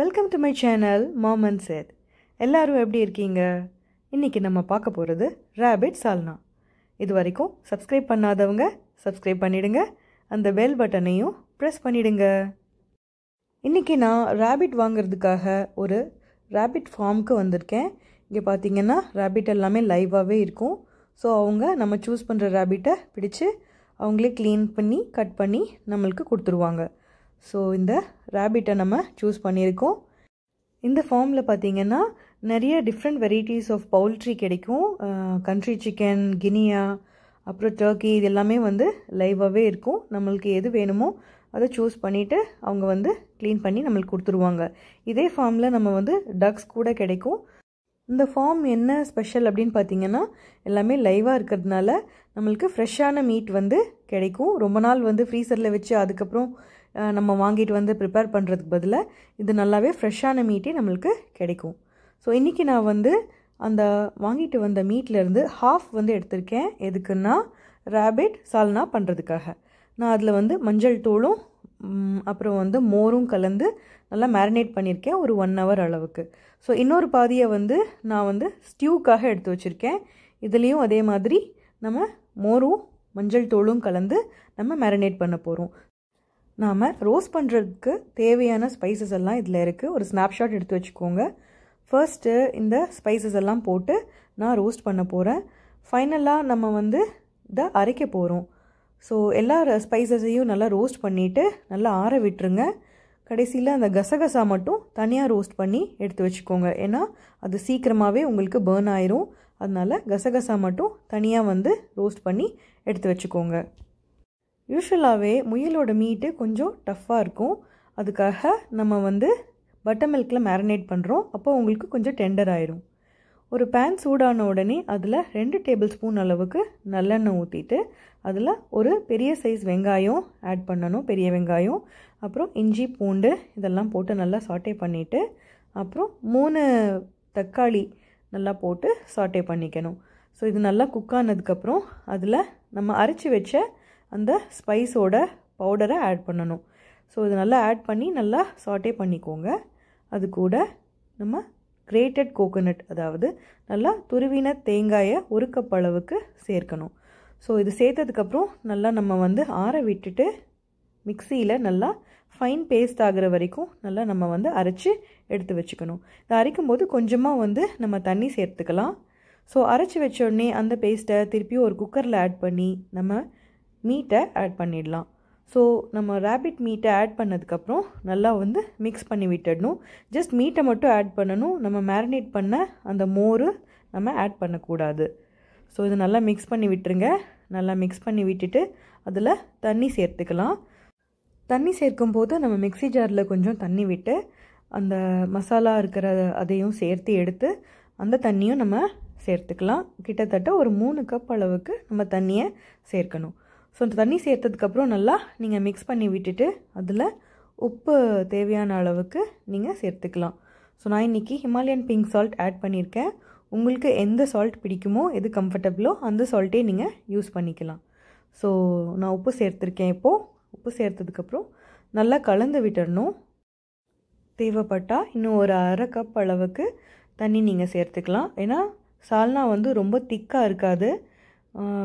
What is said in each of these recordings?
welcome to my channel மாமன் சேத் எல்லோரும் எப்படி இருக்கீங்க இன்றைக்கி நம்ம பார்க்க போகிறது ரேபிட் சால்னா இது வரைக்கும் சப்ஸ்கிரைப் பண்ணாதவங்க சப்ஸ்கிரைப் பண்ணிவிடுங்க அந்த பெல் பட்டனையும் ப்ரெஸ் பண்ணிவிடுங்க இன்றைக்கி நான் ரேபிட் வாங்கிறதுக்காக ஒரு ரேபிட் ஃபார்முக்கு வந்திருக்கேன் இங்கே பார்த்தீங்கன்னா ரேபிட் எல்லாமே லைவாகவே இருக்கும் ஸோ அவங்க நம்ம சூஸ் பண்ணுற ரேபிட்டை பிடிச்சு அவங்களே க்ளீன் பண்ணி கட் பண்ணி நம்மளுக்கு கொடுத்துருவாங்க ஸோ இந்த ரேபிட்டை நம்ம சூஸ் பண்ணியிருக்கோம் இந்த ஃபார்மில் பார்த்திங்கன்னா நிறைய டிஃப்ரெண்ட் வெரைட்டிஸ் ஆஃப் பவுல்ட்ரி கிடைக்கும் கண்ட்ரி சிக்கன் கினியா அப்புறம் டர்க்கி இது எல்லாமே வந்து லைவாகவே இருக்கும் நம்மளுக்கு எது வேணுமோ அதை சூஸ் பண்ணிவிட்டு அவங்க வந்து க்ளீன் பண்ணி நம்மளுக்கு கொடுத்துருவாங்க இதே ஃபார்மில் நம்ம வந்து டக்ஸ் கூட கிடைக்கும் இந்த ஃபார்ம் என்ன ஸ்பெஷல் அப்படின்னு பார்த்தீங்கன்னா எல்லாமே லைவாக இருக்கிறதுனால நம்மளுக்கு ஃப்ரெஷ்ஷான மீட் வந்து கிடைக்கும் ரொம்ப நாள் வந்து ஃப்ரீசரில் வச்சு அதுக்கப்புறம் நம்ம வாங்கிட்டு வந்து ப்ரிப்பேர் பண்ணுறதுக்கு பதிலாக இது நல்லாவே ஃப்ரெஷ்ஷான மீட்டே நம்மளுக்கு கிடைக்கும் ஸோ இன்றைக்கி நான் வந்து அந்த வாங்கிட்டு வந்த மீட்லேருந்து ஹாஃப் வந்து எடுத்திருக்கேன் எதுக்குன்னா ரேபிட் சால்னா பண்ணுறதுக்காக நான் அதில் வந்து மஞ்சள் தூளும் அப்புறம் வந்து மோரும் கலந்து நல்லா மேரினேட் பண்ணியிருக்கேன் ஒரு ஒன் ஹவர் அளவுக்கு ஸோ இன்னொரு பாதியை வந்து நான் வந்து ஸ்டியூக்காக எடுத்து வச்சுருக்கேன் இதுலேயும் அதே மாதிரி நம்ம மோரும் மஞ்சள் தூளும் கலந்து நம்ம மேரினேட் பண்ண போகிறோம் நாம் ரோஸ் பண்ணுறதுக்கு தேவையான ஸ்பைசஸ் எல்லாம் இதில் இருக்குது ஒரு ஸ்னாப்ஷாட் எடுத்து வச்சுக்கோங்க ஃபர்ஸ்ட்டு இந்த ஸ்பைசஸ் எல்லாம் போட்டு நான் ரோஸ்ட் பண்ண போகிறேன் ஃபைனலாக நம்ம வந்து இதை அரைக்க போகிறோம் ஸோ எல்லா ஸ்பைசஸையும் நல்லா ரோஸ்ட் பண்ணிவிட்டு நல்லா ஆற விட்டுருங்க கடைசியில் அந்த கசகசா மட்டும் தனியாக ரோஸ்ட் பண்ணி எடுத்து வச்சுக்கோங்க ஏன்னா அது சீக்கிரமாகவே உங்களுக்கு பேர்ன் ஆயிரும் அதனால் கசகசா மட்டும் தனியாக வந்து ரோஸ்ட் பண்ணி எடுத்து வச்சுக்கோங்க யூஸ்வலாகவே முயலோட மீட்டு கொஞ்சம் டஃப்பாக இருக்கும் அதுக்காக நம்ம வந்து பட்டர் மில்கில் மேரினேட் பண்ணுறோம் அப்போ உங்களுக்கு கொஞ்சம் டெண்டர் ஆயிரும் ஒரு பேன் சூடான உடனே அதில் ரெண்டு டேபிள் ஸ்பூன் அளவுக்கு நல்லெண்ணெய் ஊற்றிட்டு அதில் ஒரு பெரிய சைஸ் வெங்காயம் ஆட் பண்ணணும் பெரிய வெங்காயம் அப்புறம் இஞ்சி பூண்டு இதெல்லாம் போட்டு நல்லா சாட்டே பண்ணிவிட்டு அப்புறம் மூணு தக்காளி நல்லா போட்டு சாட்டே பண்ணிக்கணும் ஸோ இது நல்லா குக் ஆனதுக்கப்புறம் அதில் நம்ம அரைச்சி வச்ச அந்த ஸ்பைஸோட பவுடரை ஆட் பண்ணணும் ஸோ இது நல்லா ஆட் பண்ணி நல்லா சாட்டே பண்ணிக்கோங்க அது கூட நம்ம கிரேட்டட் கோகோனட் அதாவது நல்லா துருவின தேங்காயை ஒரு கப் அளவுக்கு சேர்க்கணும் ஸோ இது சேர்த்ததுக்கப்புறம் நல்லா நம்ம வந்து ஆற விட்டுட்டு மிக்சியில் நல்லா ஃபைன் பேஸ்ட் ஆகிற வரைக்கும் நல்லா நம்ம வந்து அரைச்சி எடுத்து வச்சுக்கணும் இதை அரைக்கும் போது கொஞ்சமாக வந்து நம்ம தண்ணி சேர்த்துக்கலாம் ஸோ அரைச்சி வச்சோடனே அந்த பேஸ்ட்டை திருப்பியும் ஒரு குக்கரில் ஆட் பண்ணி நம்ம மீட்டை ஆட் பண்ணிடலாம் ஸோ நம்ம ரேபிட் மீட்டை ஆட் பண்ணதுக்கப்புறம் நல்லா வந்து மிக்ஸ் பண்ணி விட்டுடணும் ஜஸ்ட் மீட்டை மட்டும் ஆட் பண்ணணும் நம்ம மேரினேட் பண்ண அந்த மோர் நம்ம ஆட் பண்ணக்கூடாது ஸோ இது நல்லா மிக்ஸ் பண்ணி விட்டுருங்க நல்லா மிக்ஸ் பண்ணி விட்டுட்டு அதில் தண்ணி சேர்த்துக்கலாம் தண்ணி சேர்க்கும் போது நம்ம மிக்சி ஜாரில் கொஞ்சம் தண்ணி விட்டு அந்த மசாலா இருக்கிற அதையும் சேர்த்து எடுத்து அந்த தண்ணியும் நம்ம சேர்த்துக்கலாம் கிட்டத்தட்ட ஒரு மூணு கப் அளவுக்கு நம்ம தண்ணியை சேர்க்கணும் ஸோ தண்ணி சேர்த்ததுக்கப்புறம் நல்லா நீங்கள் மிக்ஸ் பண்ணி விட்டுட்டு அதில் உப்பு தேவையான அளவுக்கு நீங்கள் சேர்த்துக்கலாம் ஸோ நான் இன்றைக்கி ஹிமாலயன் பிங்க் சால்ட் ஆட் பண்ணியிருக்கேன் உங்களுக்கு எந்த சால்ட் பிடிக்குமோ எது கம்ஃபர்டபுளோ அந்த சால்ட்டே நீங்கள் யூஸ் பண்ணிக்கலாம் ஸோ நான் உப்பு சேர்த்துருக்கேன் இப்போது உப்பு சேர்த்ததுக்கப்புறம் நல்லா கலந்து விட்டுடணும் தேவைப்பட்டால் இன்னும் ஒரு அரை கப் அளவுக்கு தண்ணி நீங்கள் சேர்த்துக்கலாம் ஏன்னா சால்னா வந்து ரொம்ப திக்காக இருக்காது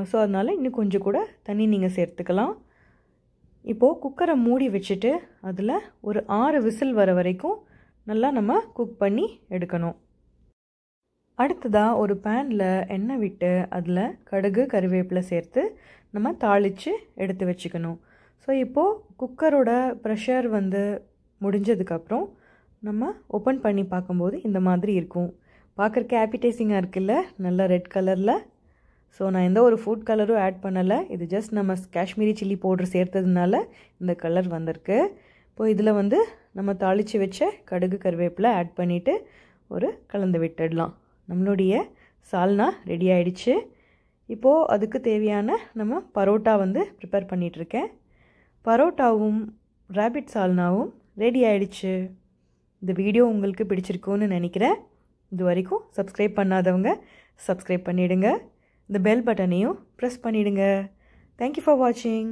ஸோ அதனால் இன்னும் கொஞ்சம் கூட தண்ணி நீங்கள் சேர்த்துக்கலாம் இப்போது குக்கரை மூடி வச்சுட்டு அதில் ஒரு ஆறு விசில் வர வரைக்கும் நல்லா நம்ம குக் பண்ணி எடுக்கணும் அடுத்ததாக ஒரு பேனில் எண்ணெய் விட்டு அதில் கடுகு கருவேப்பிலை சேர்த்து நம்ம தாளித்து எடுத்து வச்சுக்கணும் ஸோ இப்போது குக்கரோட ப்ரெஷர் வந்து முடிஞ்சதுக்கப்புறம் நம்ம ஓப்பன் பண்ணி பார்க்கும்போது இந்த மாதிரி இருக்கும் பார்க்குறக்கு ஆப்பிடைசிங்காக இருக்குல்ல நல்லா ரெட் கலரில் ஸோ நான் எந்த ஒரு ஃபுட் கலரும் ஆட் பண்ணலை இது ஜஸ்ட் நம்ம காஷ்மீரி சில்லி பவுட்ரு சேர்த்ததுனால இந்த கலர் வந்திருக்கு இப்போ இதில் வந்து நம்ம தாளித்து வச்ச கடுகு கருவேப்பில் ஆட் பண்ணிவிட்டு ஒரு கலந்து விட்டுடலாம் நம்மளுடைய சால்னா ரெடி ஆகிடுச்சு இப்போது அதுக்கு தேவையான நம்ம பரோட்டா வந்து ப்ரிப்பேர் பண்ணிகிட்ருக்கேன் பரோட்டாவும் ரேபிட் சால்னாவும் ரெடி ஆகிடுச்சு இந்த வீடியோ உங்களுக்கு பிடிச்சிருக்குன்னு நினைக்கிறேன் இது வரைக்கும் சப்ஸ்கிரைப் பண்ணாதவங்க சப்ஸ்கிரைப் பண்ணிவிடுங்க இந்த பெல் பட்டனையும் ப்ரெஸ் பண்ணிவிடுங்க தேங்க்யூ ஃபார் வாட்சிங்